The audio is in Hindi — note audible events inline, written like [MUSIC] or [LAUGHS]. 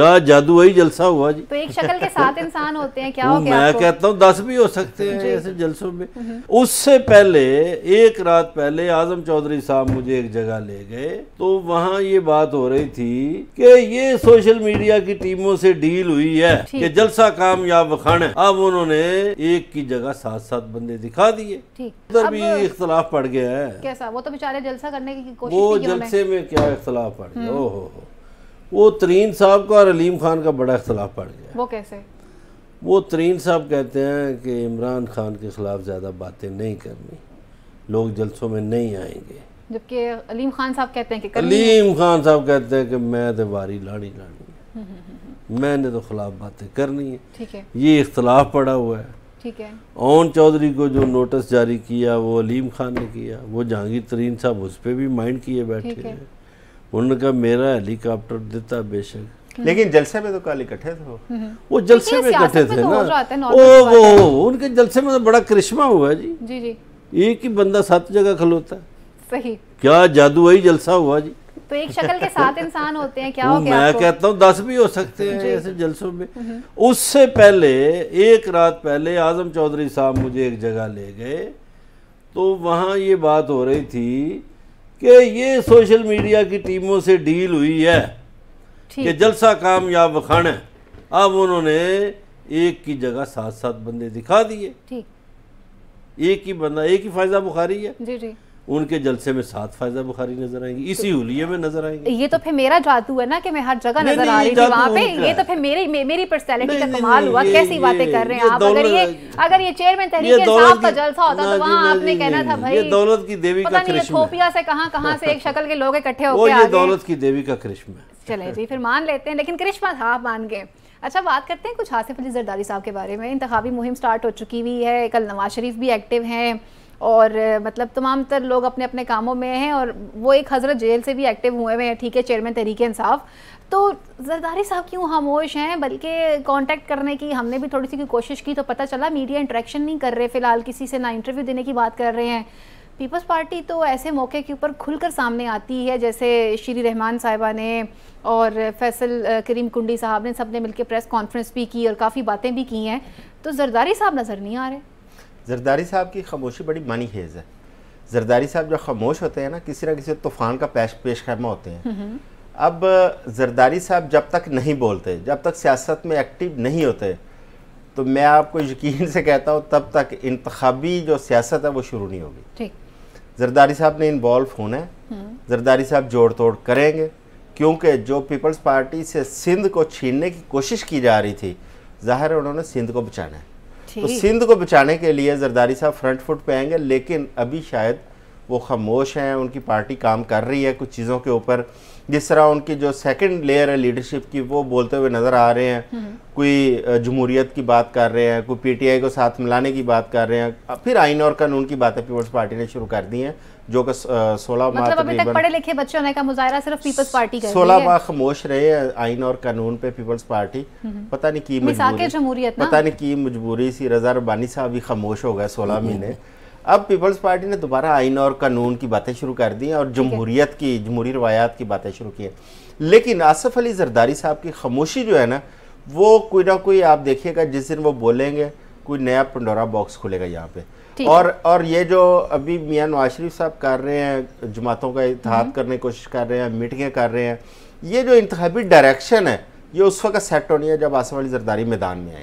क्या जादू वही जलसा हुआ जी तो एक शक्ल के साथ इंसान होते हैं क्या हो गया मैं कहता हूँ दस भी हो सकते हैं ऐसे जलसों में हम्म, हम्म। उससे पहले एक रात पहले आजम चौधरी साहब मुझे एक जगह ले गए तो वहाँ ये बात हो रही थी कि ये सोशल मीडिया की टीमों से डील हुई है कि जलसा कामयाब खान है अब उन्होंने एक की जगह सात सात बंदे दिखा दिए उधर भी इख्तलाफ पड़ गया है कैसा वो तो बेचारे जलसा करने की वो जलसे में क्या इख्तलाफ पड़ गया हम्म। ओहो वो तरीन साहब का और अलीम खान का बड़ा इख्तलाफ पड़ गया वो कैसे वो तरीन साहब कहते हैं कि इमरान खान के खिलाफ ज़्यादा बातें नहीं करनी लोग जलसों में नहीं आएंगे जबकि अलीम खान साहब कहते हैं कि अलीम खान साहब कहते हैं कि मैं तो वारी लाड़ी लाड़ी हम्म, हम्म, हम्म, मैंने तो खिलाफ बातें करनी है ठीक है ये इख्तलाफ पड़ा हुआ है ठीक है ओन चौधरी को जो नोटिस जारी किया वो अलीम खान ने किया वो जहांगीर तरीन साहब उस पर भी माइंड किए बैठे हैं उन्होंने कहा मेरा हेलीकॉप्टर देता बेशक हम्म। लेकिन जलसे में तो कल इकट्ठे थे वो हम्म। जलसे में इकट्ठे थे तो ना ओ वो उनके जलसे में तो बड़ा करिश्मा हुआ जी जी एक ही बंदा सात जगह खलोता है सही क्या वही जलसा हुआ जी तो एक शक्ल के साथ इंसान होते हैं क्या हो गया मैं कहता हूँ दस भी हो सकते हैं ऐसे जलसों में हम्म। उससे पहले एक रात पहले आजम चौधरी साहब मुझे एक जगह ले गए तो वहाँ ये बात हो रही थी कि ये सोशल मीडिया की टीमों से डील हुई है कि जलसा कामयाब खान है अब उन्होंने एक की जगह सात सात बंदे दिखा दिए एक ही बंदा एक ही फायजा बुखारी है जी जी उनके जलसे में सात फायदा बुखारी नजर आएंगी इसी हुलिये में नजर आएंगे ये तो फिर मेरा जादू है ना कि मैं हर जगह नजर आ रही हूँ पे ये तो फिर मेरी मे, मेरी पर्सनैलिटी का कमाल हुआ कैसी बातें कर रहे हैं आप अगर ये अगर ये चेयरमैन तहरीक इंसाफ का जलसा होता तो वहाँ आपने कहना था भाई दौलत की देवी पता नहीं थोपिया से कहाँ कहाँ से एक [LAUGHS] शक्ल के लोग इकट्ठे हो गए दौलत की देवी का करिश्मा चले जी फिर मान लेते हैं लेकिन करिश्मा था मान गए अच्छा बात करते हैं कुछ आसिफ अली जरदारी साहब के बारे में इंतवी मुहिम स्टार्ट हो चुकी हुई है कल नवाज शरीफ भी एक्टिव हैं और मतलब तमाम तर लोग अपने अपने कामों में हैं और वो एक हज़रत जेल से भी एक्टिव हुए हुए हैं ठीक है चेयरमैन तहरीक इंसाफ तो जरदारी साहब क्यों खामोश हैं बल्कि कांटेक्ट करने की हमने भी थोड़ी सी कोशिश की तो पता चला मीडिया इंट्रैक्शन नहीं कर रहे फ़िलहाल किसी से ना इंटरव्यू देने की बात कर रहे हैं पीपल्स पार्टी तो ऐसे मौके के ऊपर खुलकर सामने आती है जैसे श्री रहमान साहिबा ने और फैसल करीम कुंडी साहब ने सब ने मिलकर प्रेस कॉन्फ्रेंस भी की और काफ़ी बातें भी की हैं तो जरदारी साहब नज़र नहीं आ रहे जरदारी साहब की खामोशी बड़ी मानी हेज़ है जरदारी साहब जब खामोश होते हैं ना किसी ना किसी तूफ़ान का पेश पेश खैमा होते हैं हम्म, हम्म। अब जरदारी साहब जब तक नहीं बोलते जब तक सियासत में एक्टिव नहीं होते तो मैं आपको यकीन से कहता हूँ तब तक इंतबी जो सियासत है वो शुरू नहीं होगी जरदारी साहब ने इन्वॉल्व होना है हम्म। जरदारी साहब जोड़ तोड़ करेंगे क्योंकि जो पीपल्स पार्टी से सिंध को छीनने की कोशिश की जा रही थी ज़ाहिर है उन्होंने सिंध को बचाना है तो सिंध को बचाने के लिए जरदारी साहब फ्रंट फुट पे आएंगे लेकिन अभी शायद वो खामोश हैं उनकी पार्टी काम कर रही है कुछ चीज़ों के ऊपर जिस तरह उनकी जो सेकंड लेयर है लीडरशिप की वो बोलते हुए नज़र आ रहे हैं हम्म। कोई जमहूरियत की बात कर रहे हैं कोई पीटीआई को साथ मिलाने की बात कर रहे हैं फिर आइन और कानून की बातें पीपल्स पार्टी ने शुरू कर दी हैं जो कि सोलह माह मतलब अभी तक पढ़े लिखे बच्चे होने का मुजाहरा सिर्फ पीपल्स पार्टी सोलह माह खामोश रहे हैं आइन और कानून पे पीपल्स हम्म। पार्टी पता नहीं की मजबूरी पता नहीं की मजबूरी सी रजा रबानी साहब भी खामोश हो गए सोलह हम्म। महीने अब पीपल्स पार्टी ने दोबारा आइन और कानून की बातें शुरू कर दी और जमहूरीत की जमहूरी रवायात की बातें शुरू की लेकिन आसफ अली जरदारी साहब की खामोशी जो है ना वो कोई ना कोई आप देखिएगा जिस दिन वो बोलेंगे कोई नया पंडोरा बॉक्स खुलेगा यहाँ पे और और ये जो अभी मियाँ नवाज शरीफ साहब कर रहे हैं जमातों का इतिहाद हम्म। करने की कोशिश कर रहे हैं मीटिंगें कर रहे हैं ये जो इंतबी डायरेक्शन है ये उस वक्त सेट होनी है जब आसफ अली जरदारी मैदान में आएंगे